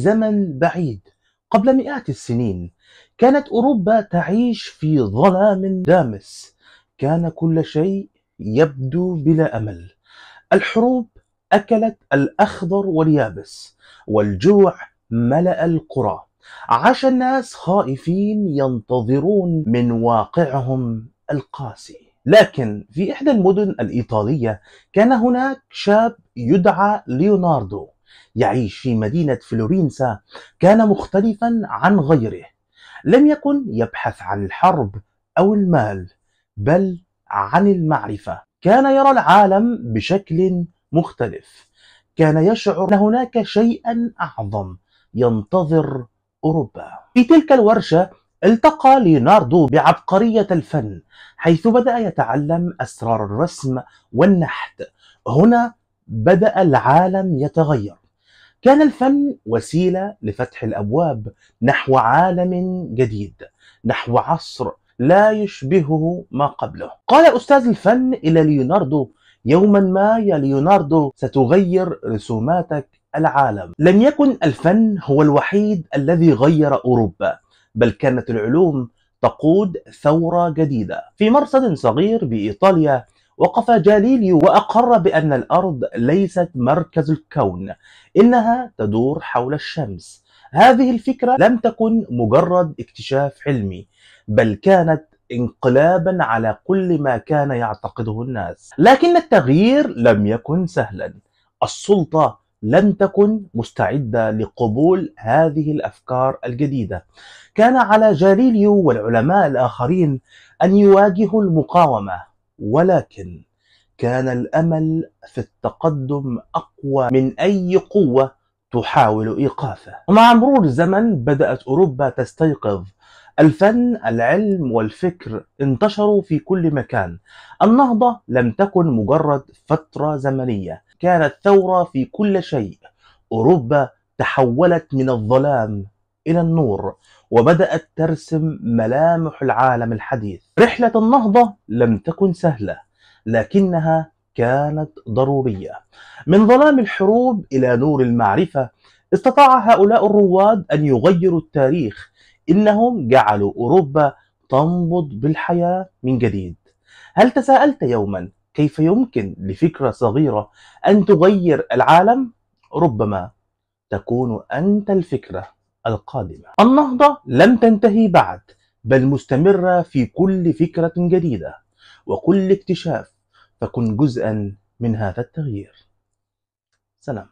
زمن بعيد قبل مئات السنين كانت أوروبا تعيش في ظلام دامس كان كل شيء يبدو بلا أمل الحروب أكلت الأخضر واليابس والجوع ملأ القرى عاش الناس خائفين ينتظرون من واقعهم القاسي لكن في إحدى المدن الإيطالية كان هناك شاب يدعى ليوناردو يعيش في مدينة فلورنسا كان مختلفا عن غيره لم يكن يبحث عن الحرب أو المال بل عن المعرفة كان يرى العالم بشكل مختلف كان يشعر أن هناك شيئا أعظم ينتظر أوروبا في تلك الورشة التقى ليوناردو بعبقرية الفن حيث بدأ يتعلم أسرار الرسم والنحت هنا بدأ العالم يتغير كان الفن وسيلة لفتح الأبواب نحو عالم جديد نحو عصر لا يشبهه ما قبله قال أستاذ الفن إلى ليوناردو يوما ما يا ليوناردو ستغير رسوماتك العالم لم يكن الفن هو الوحيد الذي غير أوروبا بل كانت العلوم تقود ثورة جديدة في مرصد صغير بإيطاليا وقف جاليليو وأقر بأن الأرض ليست مركز الكون إنها تدور حول الشمس هذه الفكرة لم تكن مجرد اكتشاف علمي بل كانت انقلابا على كل ما كان يعتقده الناس لكن التغيير لم يكن سهلا السلطة لم تكن مستعدة لقبول هذه الأفكار الجديدة كان على جاليليو والعلماء الآخرين أن يواجهوا المقاومة ولكن كان الأمل في التقدم أقوى من أي قوة تحاول إيقافه ومع مرور الزمن بدأت أوروبا تستيقظ الفن العلم والفكر انتشروا في كل مكان النهضة لم تكن مجرد فترة زمنية كانت ثورة في كل شيء أوروبا تحولت من الظلام إلى النور وبدأت ترسم ملامح العالم الحديث رحلة النهضة لم تكن سهلة لكنها كانت ضرورية من ظلام الحروب إلى نور المعرفة استطاع هؤلاء الرواد أن يغيروا التاريخ إنهم جعلوا أوروبا تنبض بالحياة من جديد هل تساءلت يوما كيف يمكن لفكرة صغيرة أن تغير العالم؟ ربما تكون أنت الفكرة القادمة النهضة لم تنتهي بعد بل مستمرة في كل فكرة جديدة وكل اكتشاف فكن جزءا من هذا التغيير سلام